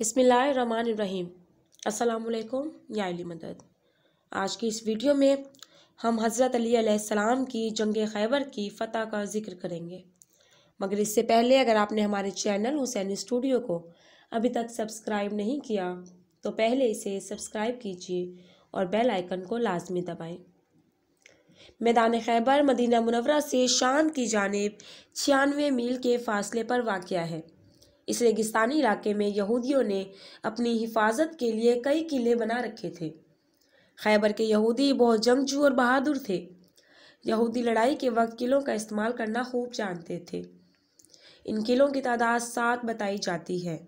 बसमीम असलकुम या अली मदद आज की इस वीडियो में हम हज़रत अली अलैहिस्सलाम की जंग खैबर की फ़तह का जिक्र करेंगे मगर इससे पहले अगर आपने हमारे चैनल हुसैन स्टूडियो को अभी तक सब्सक्राइब नहीं किया तो पहले इसे सब्सक्राइब कीजिए और बेल आइकन को लाजमी दबाएं मैदान खैबर मदीना मुनवरा से शाम की जानब छियानवे मील के फासले पर वाक़ है इस रेगिस्तानी इलाके में यहूदियों ने अपनी हिफाजत के लिए कई किले बना रखे थे खैबर के यहूदी बहुत जंगजू और बहादुर थे यहूदी लड़ाई के वक्त किलों का इस्तेमाल करना खूब जानते थे इन किलों की तादाद सात बताई जाती है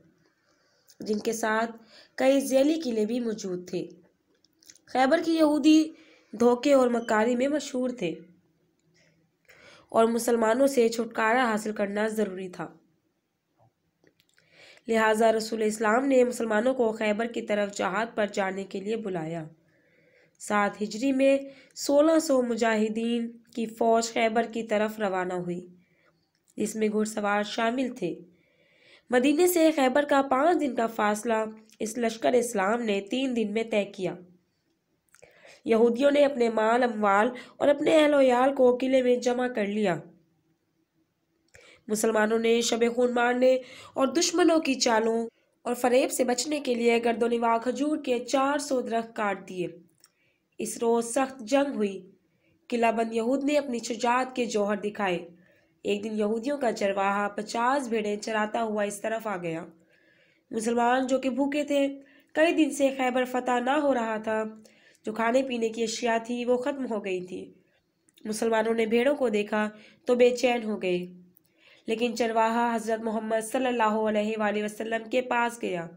जिनके साथ कई जैली किले भी मौजूद थे खैबर के यहूदी धोखे और मकारी में मशहूर थे और मुसलमानों से छुटकारा हासिल करना ज़रूरी था लिहाजा रसूल इस्लाम ने मुसलमानों को खैबर की तरफ जहाद पर जाने के लिए बुलाया सात हिजरी में सोलह सौ मुजाहिदीन की फ़ौज खैबर की तरफ रवाना हुई इसमें घुड़सवार शामिल थे मदीने से खैबर का पाँच दिन का फासला इस लश्कर इस्लाम ने तीन दिन में तय किया यहूदियों ने अपने माल अमवाल और अपने अहलोयाल को किले में जमा कर लिया मुसलमानों ने शब खून मारने और दुश्मनों की चालों और फरेब से बचने के लिए गर्दोनिवा खजूर के चार सौ दरख्त काट दिए इस रोज़ सख्त जंग हुई किलाबंद यहूद ने अपनी शुजात के जौहर दिखाए एक दिन यहूदियों का चरवाहा पचास भेड़ें चराता हुआ इस तरफ आ गया मुसलमान जो कि भूखे थे कई दिन से खैबर फतह ना हो रहा था जो खाने पीने की अशिया थी वो ख़त्म हो गई थी मुसलमानों ने भेड़ों को देखा तो बेचैन हो गए लेकिन चरवाहा हज़रत मोहम्मद सल्ला वसम के पास गया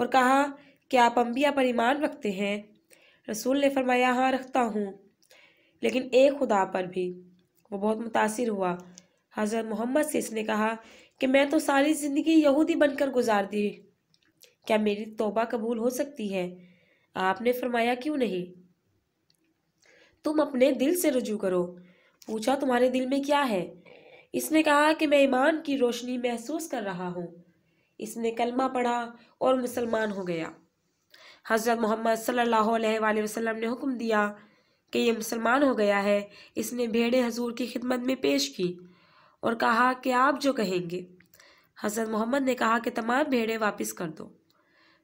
और कहा कि आप अम्बिया पर ईमान रखते हैं रसूल ने फरमाया हाँ रखता हूँ लेकिन एक खुदा पर भी वो बहुत मुतासर हुआ हज़रत मोहम्मद से इसने कहा कि मैं तो सारी ज़िंदगी यहूदी बनकर गुजार दी क्या मेरी तोबा कबूल हो सकती है आपने फरमाया क्यों नहीं तुम अपने दिल से रजू करो पूछा तुम्हारे दिल में क्या है इसने कहा कि मैं ईमान की रोशनी महसूस कर रहा हूँ इसने कलमा पढ़ा और मुसलमान हो गया हज़रत मोहम्मद सल्लल्लाहु अलैहि वसल्लम ने हुक्म दिया कि यह मुसलमान हो गया है इसने भेड़े हजूर की खिदमत में पेश की और कहा कि आप जो कहेंगे हज़रत मोहम्मद ने कहा कि तमाम भेड़े वापस कर दो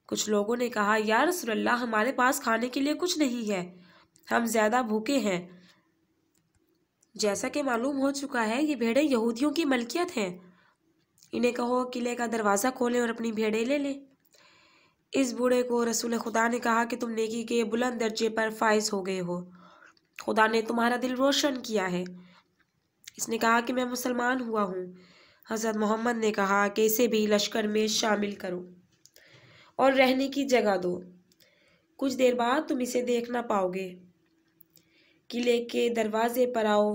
कुछ लोगों ने कहा यार रसोल्ला हमारे पास खाने के लिए कुछ नहीं है हम ज़्यादा भूखे हैं जैसा कि मालूम हो चुका है ये भेड़ें यहूदियों की मलकियत हैं इन्हें कहो किले का दरवाज़ा खोलें और अपनी भेड़ें ले लें इस बूढ़े को रसूल खुदा ने कहा कि तुम नेकी के बुलंद दर्जे पर फायज हो गए हो खुदा ने तुम्हारा दिल रोशन किया है इसने कहा कि मैं मुसलमान हुआ हूँ हज़रत मोहम्मद ने कहा कि इसे भी लश्कर में शामिल करो और रहने की जगह दो कुछ देर बाद तुम इसे देख ना पाओगे किले के दरवाज़े पर आओ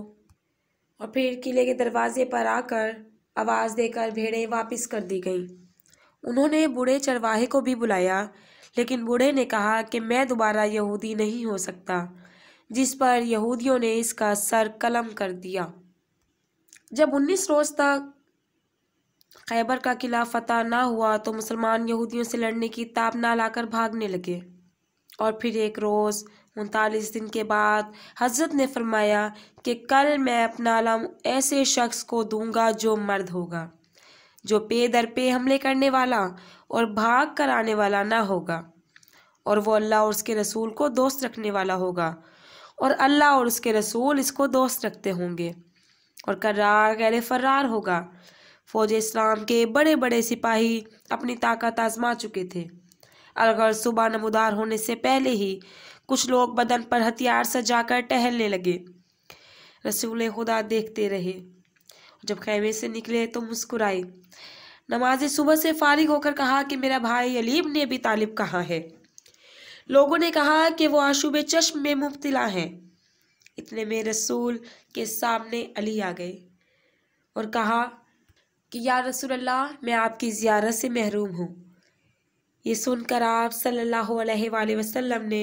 और फिर किले के दरवाज़े पर आकर आवाज़ देकर भेड़ें वापस कर दी गईं उन्होंने बूढ़े चरवाहे को भी बुलाया लेकिन बूढ़े ने कहा कि मैं दोबारा यहूदी नहीं हो सकता जिस पर यहूदियों ने इसका सर कलम कर दिया जब उन्नीस रोज़ तक खैबर का किला फतह ना हुआ तो मुसलमान यहूदियों से लड़ने की ताप ना लाकर भागने लगे और फिर एक रोज़ उनतालीस दिन के बाद हजरत ने फरमाया कि कल मैं अपना आलम ऐसे शख्स को दूंगा जो मर्द होगा जो पे दर पे हमले करने वाला और भाग कर आने वाला ना होगा और वो अल्लाह और उसके रसूल को दोस्त रखने वाला होगा और अल्लाह और उसके रसूल इसको दोस्त रखते होंगे और करार गैर फर्रार होगा फ़ौज इस्लाम के बड़े बड़े सिपाही अपनी ताकत आजमा चुके थे अगर सुबह नमदार होने से पहले ही कुछ लोग बदन पर हथियार सजाकर टहलने लगे रसूल खुदा देखते रहे जब खैमे से निकले तो मुस्कुराए नमाज सुबह से फारिग होकर कहा कि मेरा भाई अलीब ने भी तालिब कहा है लोगों ने कहा कि वो आशुब चश्म में मुबतला हैं इतने में रसूल के सामने अली आ गए और कहा कि या रसूल अल्लाह मैं आपकी ज़्यारत से महरूम हूँ ये सुनकर आप सल्लल्लाहु अलैहि वसल्लम ने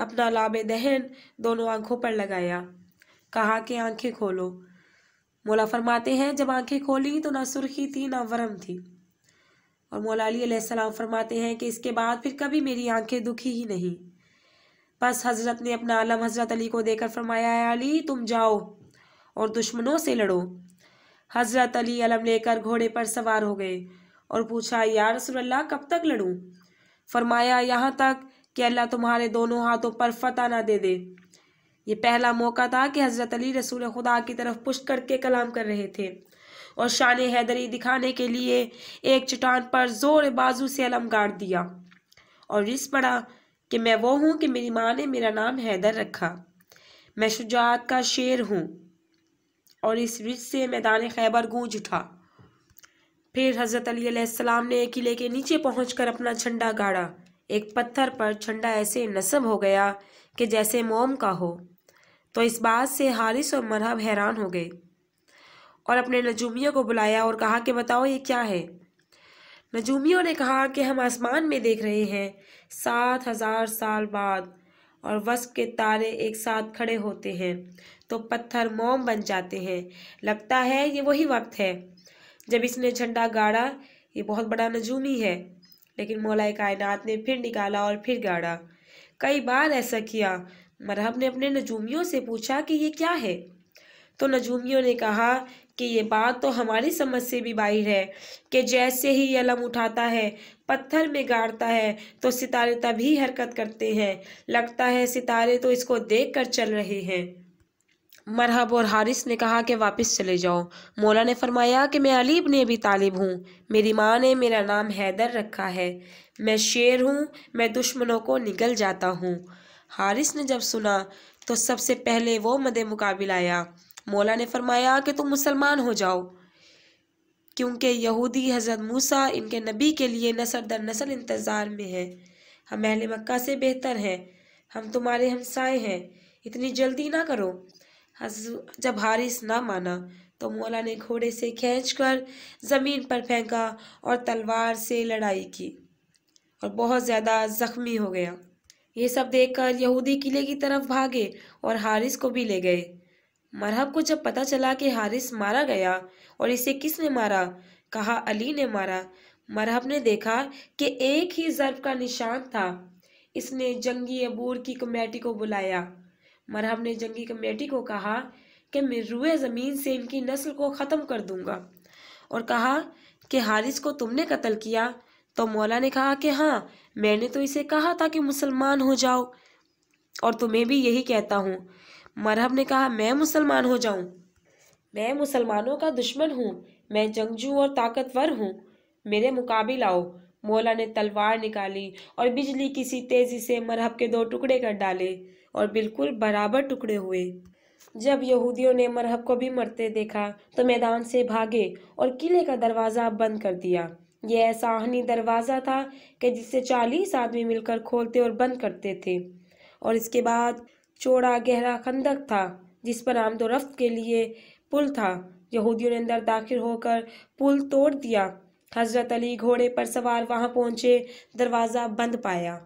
अपना लाब दहन दोनों आंखों पर लगाया कहा कि आंखें खोलो मौला फरमाते हैं जब आंखें खोली तो ना सुर्खी थी ना वरम थी और मौला अलीसम फरमाते हैं कि इसके बाद फिर कभी मेरी आंखें दुखी ही नहीं बस हज़रत ने अपना आलम हज़रत अली को देकर फरमाया अली तुम जाओ और दुश्मनों से लड़ो हज़रत अली अलम लेकर घोड़े पर सवार हो गए और पूछा यार रसोल्ला कब तक लड़ूँ फरमाया यहाँ तक कि अल्लाह तुम्हारे दोनों हाथों पर फतह ना दे दे ये पहला मौका था कि हज़रत अली रसूल खुदा की तरफ पुश करके कलाम कर रहे थे और शान हैदरी दिखाने के लिए एक चटान पर ज़ोर बाजू से अलम गाड़ दिया और रिस पड़ा कि मैं वो हूँ कि मेरी माँ ने मेरा नाम हैदर रखा मैं शुजात का शेर हूँ और इस रिस से मैदान खैबर गूंज उठा फिर हज़रत अलीसम ने किले के नीचे पहुँच अपना झंडा गाड़ा एक पत्थर पर झंडा ऐसे नस्ब हो गया कि जैसे मोम का हो तो इस बात से हारिस और मरहब हैरान हो गए और अपने नजूमियों को बुलाया और कहा कि बताओ ये क्या है नजूमियों ने कहा कि हम आसमान में देख रहे हैं सात हज़ार साल बाद और वस्प के तारे एक साथ खड़े होते हैं तो पत्थर मोम बन जाते हैं लगता है ये वही वक्त है जब इसने झंडा गाड़ा ये बहुत बड़ा नजूमी है लेकिन मौलाए कायनात ने फिर निकाला और फिर गाड़ा कई बार ऐसा किया मरहब ने अपने नजूमियों से पूछा कि ये क्या है तो नजूमियों ने कहा कि ये बात तो हमारी समझ से भी बाहर है कि जैसे ही अलम उठाता है पत्थर में गाड़ता है तो सितारे तभी हरकत करते हैं लगता है सितारे तो इसको देख कर चल रहे हैं मरहब और हारिस ने कहा कि वापस चले जाओ मौला ने फरमाया कि मैं अलीब ने भी तालिब हूँ मेरी माँ ने मेरा नाम हैदर रखा है मैं शेर हूँ मैं दुश्मनों को निगल जाता हूँ हारिस ने जब सुना तो सबसे पहले वो मद मुकाबिल आया मौला ने फरमाया कि तुम मुसलमान हो जाओ क्योंकि यहूदी हज़रत मूसा इनके नबी के लिए नसर दर नसल इंतज़ार में है हम अहल मक्का से बेहतर हैं हम तुम्हारे हमसाए हैं इतनी जल्दी ना करो जब हारिस ना माना तो मौला ने घोड़े से खींचकर ज़मीन पर फेंका और तलवार से लड़ाई की और बहुत ज़्यादा ज़ख्मी हो गया ये सब देखकर यहूदी किले की तरफ भागे और हारिस को भी ले गए मरहब को जब पता चला कि हारिस मारा गया और इसे किसने मारा कहा अली ने मारा मरहब ने देखा कि एक ही जरब का निशान था इसने जंगी अबूर की कमेटी को बुलाया मरहब ने जंगी कमेटी को कहा कि मैं रुए ज़मीन से इनकी नस्ल को ख़त्म कर दूंगा और कहा कि हारिस को तुमने कत्ल किया तो मौला ने कहा कि हाँ मैंने तो इसे कहा था कि मुसलमान हो जाओ और तुम्हें भी यही कहता हूँ मरहब ने कहा मैं मुसलमान हो जाऊँ मैं मुसलमानों का दुश्मन हूँ मैं जंगजू और ताकतवर हूँ मेरे मुकाबिल आओ मौला ने तलवार निकाली और बिजली किसी तेज़ी से मरहब के दो टुकड़े कर डाले और बिल्कुल बराबर टुकड़े हुए जब यहूदियों ने मरहब को भी मरते देखा तो मैदान से भागे और किले का दरवाज़ा बंद कर दिया यह ऐसा आहनी दरवाज़ा था कि जिससे चालीस आदमी मिलकर खोलते और बंद करते थे और इसके बाद चौड़ा गहरा खंदक था जिस पर आमदोरफ्त के लिए पुल था यहूदियों ने अंदर दाखिल होकर पुल तोड़ दिया हजरत अली घोड़े पर सवार वहां पहुंचे दरवाज़ा बंद पाया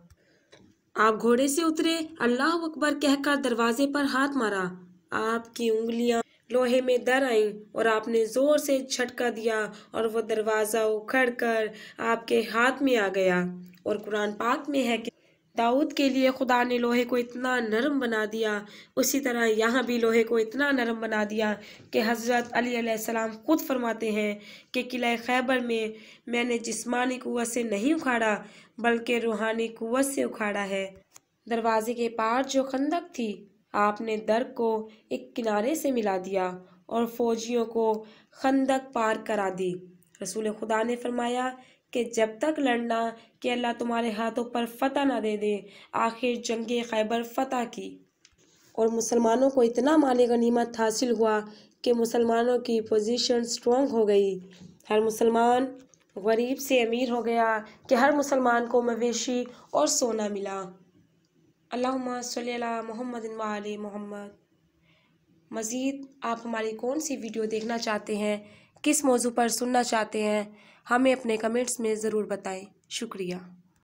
आप घोड़े से उतरे अल्लाह अकबर कहकर दरवाजे पर हाथ मारा आपकी उंगलियां लोहे में दर आईं और आपने ज़ोर से झटका दिया और वह दरवाज़ा उखड़ कर आपके हाथ में आ गया और कुरान पाक में है कि दाऊद के लिए खुदा ने लोहे को इतना नरम बना दिया उसी तरह यहाँ भी लोहे को इतना नरम बना दिया कि हज़रत अली अलैहिस्सलाम खुद फरमाते हैं कि किला खैबर में मैंने जिस्मानी कुत से नहीं उखाड़ा बल्कि रूहानी कुत से उखाड़ा है दरवाजे के पार जो खंदक थी आपने दर को एक किनारे से मिला दिया और फौजियों को खंदक पार करा दी रसूल खुदा ने फरमाया कि जब तक लड़ना कि अल्लाह तुम्हारे हाथों पर फतह ना दे दे आखिर जंग खैबर फतह की और मुसलमानों को इतना माल गनीमत हासिल हुआ कि मुसलमानों की पोजीशन स्ट्रॉन्ग हो गई हर मुसलमान गरीब से अमीर हो गया कि हर मुसलमान को मवेशी और सोना मिला अल्लाह सल मोहम्मद वाल मोहम्मद मज़ीद आप हमारी कौन सी वीडियो देखना चाहते हैं किस मौजू पर सुनना चाहते हैं हमें अपने कमेंट्स में ज़रूर बताएं शुक्रिया